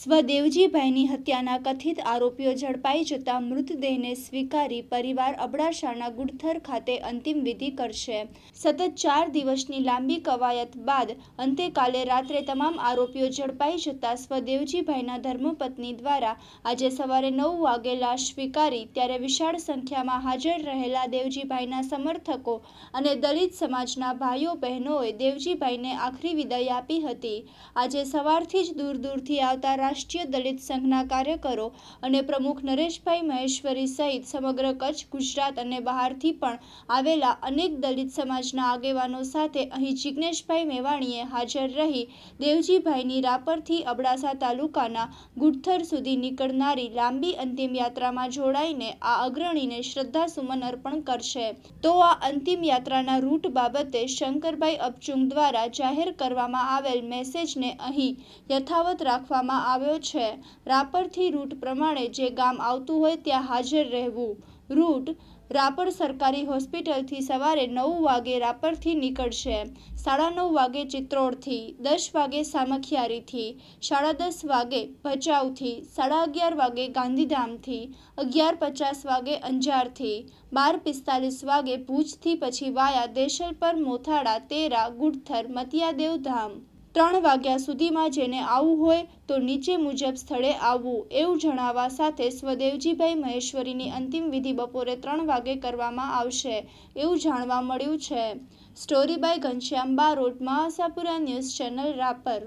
સ્વદેવજીભાઈની હત્યાના કથિત આરોપીઓ ઝડપાઈ જતાં મૃતદેહને સ્વીકારી પરિવાર અબડાસાના ગુડથર ખાતે અંતિમ વિધિ કરશે સતત ચાર દિવસની લાંબી કવાયત બાદ અંતે કાલે રાત્રે તમામ આરોપીઓ ઝડપાઈ જતાં સ્વદેવજીભાઈના ધર્મપત્ની દ્વારા આજે સવારે નવ વાગે લાશ સ્વીકારી ત્યારે વિશાળ સંખ્યામાં હાજર રહેલા દેવજીભાઈના સમર્થકો અને દલિત સમાજના ભાઈઓ બહેનોએ દેવજીભાઈને આખરી વિદાય આપી હતી આજે સવારથી જ દૂર દૂરથી આવતા રાષ્ટ્રીય દલિત સંઘના કાર્યકરો અને પ્રમુખ નરેશભાઈ મહેશ્વરી સહિત સમગ્ર કચ્છ ગુજરાત અને બહારથી પણ આવેલા અનેક દલિત સમાજના આગેવાનો સાથે અહીં જિજ્ઞેશભાઈ મેવાણીએ હાજર રહી દેવજીભાઈની રાપરથી અબડાસા તાલુકાના ગુડથર સુધી નીકળનારી લાંબી અંતિમ યાત્રામાં જોડાઈને આ અગ્રણીને શ્રદ્ધાસુમન અર્પણ કરશે તો આ અંતિમ યાત્રાના રૂટ બાબતે શંકરભાઈ અપચુંગ દ્વારા જાહેર કરવામાં આવેલ મેસેજને અહીં યથાવત રાખવામાં આવે આવ્યો છે રાપરથી રૂટ પ્રમાણે જે ગામ આવતું હોય ત્યાં હાજર રહેવું રૂટ રાપર સરકારી હોસ્પિટલથી સવારે નવ વાગે રાપરથી નીકળશે સાડા નવ વાગે ચિત્રોડથી દસ વાગે સામખિયારીથી સાડા દસ વાગે ભચાઉથી સાડા અગિયાર વાગે ગાંધીધામથી અગિયાર પચાસ વાગે અંજારથી બાર પિસ્તાલીસ વાગે ભુજથી પછી વાયા દેશલ પર મોથાળા તેરા ગુડથર મતિયાદેવ ધામ ત્રણ વાગ્યા સુધીમાં જેને આવવું હોય તો નીચે મુજબ સ્થળે આવવું એવું જણાવવા સાથે સ્વદેવજીભાઈ મહેશ્વરીની અંતિમ વિધિ બપોરે ત્રણ વાગે કરવામાં આવશે એવું જાણવા મળ્યું છે સ્ટોરી બાય ઘનશ્યામ બારોટ મહાસાપુરા ન્યૂઝ ચેનલ રાપર